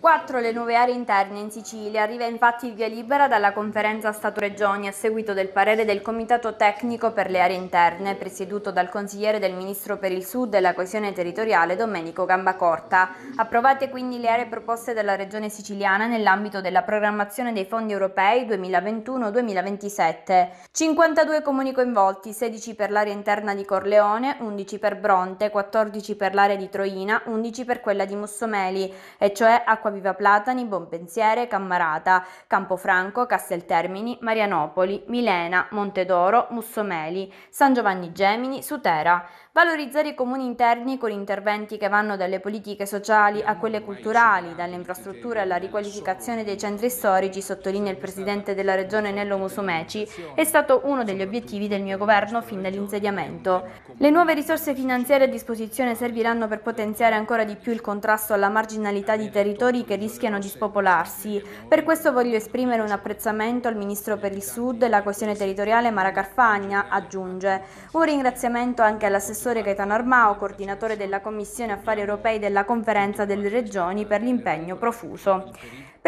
Quattro le nuove aree interne in Sicilia, arriva infatti il via libera dalla conferenza Stato-Regioni a seguito del parere del Comitato Tecnico per le aree interne, presieduto dal consigliere del Ministro per il Sud e la coesione territoriale Domenico Gambacorta. Approvate quindi le aree proposte dalla Regione siciliana nell'ambito della programmazione dei fondi europei 2021-2027. 52 comuni coinvolti, 16 per l'area interna di Corleone, 11 per Bronte, 14 per l'area di Troina, 11 per quella di Mussomeli, e cioè cioè Acquaviva Platani, Bonpensiere, Cammarata, Campofranco, Casteltermini, Marianopoli, Milena, Montedoro, Mussomeli, San Giovanni Gemini, Sutera. Valorizzare i comuni interni con interventi che vanno dalle politiche sociali a quelle culturali, dalle infrastrutture alla riqualificazione dei centri storici, sottolinea il presidente della regione Nello Musumeci, è stato uno degli obiettivi del mio governo fin dall'insediamento. Le nuove risorse finanziarie a disposizione serviranno per potenziare ancora di più il contrasto alla marginalità di territorio territori che rischiano di spopolarsi. Per questo voglio esprimere un apprezzamento al Ministro per il Sud e la coesione territoriale Mara Carfagna, aggiunge. Un ringraziamento anche all'assessore Gaetano Armao, coordinatore della Commissione Affari Europei della Conferenza delle Regioni per l'impegno profuso.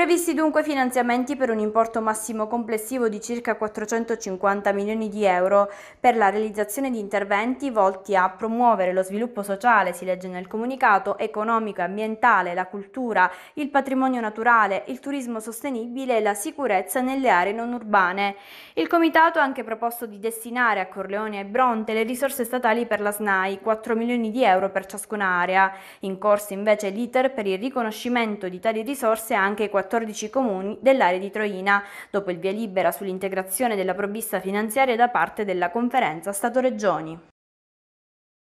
Previsti dunque finanziamenti per un importo massimo complessivo di circa 450 milioni di euro per la realizzazione di interventi volti a promuovere lo sviluppo sociale, si legge nel comunicato, economico e ambientale, la cultura, il patrimonio naturale, il turismo sostenibile e la sicurezza nelle aree non urbane. Il comitato ha anche proposto di destinare a Corleone e Bronte le risorse statali per la SNAI, 4 milioni di euro per ciascuna area. In corso invece l'iter per il riconoscimento di tali risorse anche ai 4 14 comuni dell'area di Troina, dopo il via libera sull'integrazione della provvista finanziaria da parte della Conferenza Stato-Regioni.